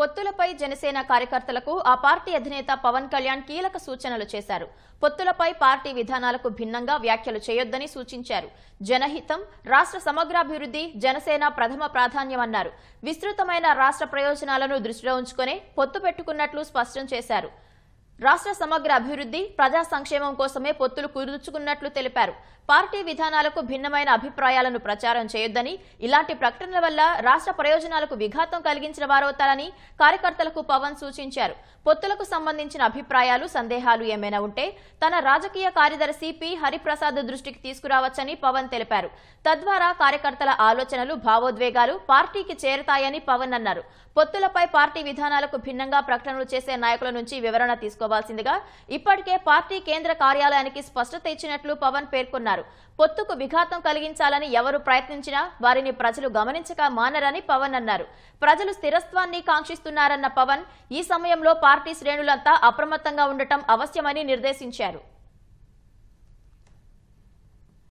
పొత్తులపై జనసేన కార్యకర్తలకు ఆ పార్టీ అధినేత పవన్ కళ్యాణ్ కీలక సూచనలు చేశారు పొత్తులపై పార్టీ విధానాలకు భిన్నంగా వ్యాఖ్యలు చేయొద్దని సూచించారు జనహితం రాష్ట్ర సమగ్రాభివృద్ధి జనసేన ప్రథమ ప్రాధాన్యమన్నారు విస్తృతమైన రాష్ట్ర ప్రయోజనాలను దృష్టిలో ఉంచుకునే పొత్తు పెట్టుకున్నట్లు స్పష్టం చేశారు రాష్ట్ర సమగ్ర అభివృద్ధి ప్రజా సంక్షేమం కోసమే పొత్తులు కుదుర్చుకున్నట్లు తెలిపారు పార్టీ విధానాలకు భిన్నమైన అభిప్రాయాలను ప్రచారం చేయొద్దని ఇలాంటి ప్రకటనల వల్ల రాష్ట్ర ప్రయోజనాలకు విఘాతం కలిగించిన వారవుతారని కార్యకర్తలకు పవన్ సూచించారు పొత్తులకు సంబంధించిన అభిప్రాయాలు సందేహాలు ఏమైనా ఉంటే తన రాజకీయ కార్యదర్శి పి హరిప్రసాద్ దృష్టికి తీసుకురావచ్చని పవన్ తెలిపారు తద్వారా కార్యకర్తల ఆలోచనలు భావోద్వేగాలు పార్టీకి చేరతాయని పవన్ అన్నారు పొత్తులపై పార్టీ విధానాలకు భిన్నంగా ప్రకటనలు చేసే నాయకుల నుంచి వివరణ తీసుకోవాలి తెలుసుకోవాల్సిందిగా ఇప్పటికే పార్టీ కేంద్ర కార్యాలయానికి స్పష్టత ఇచ్చినట్లు పవన్ పేర్కొన్నారు పొత్తుకు విఘాతం కలిగించాలని ఎవరు ప్రయత్నించినా వారిని ప్రజలు గమనించక మానరని పవన్ అన్నారు ప్రజలు స్థిరత్వాన్ని కాంక్షిస్తున్నారన్న పవన్ ఈ సమయంలో పార్టీ శ్రేణులంతా అప్రమత్తంగా ఉండటం అవశ్యమని నిర్దేశించారు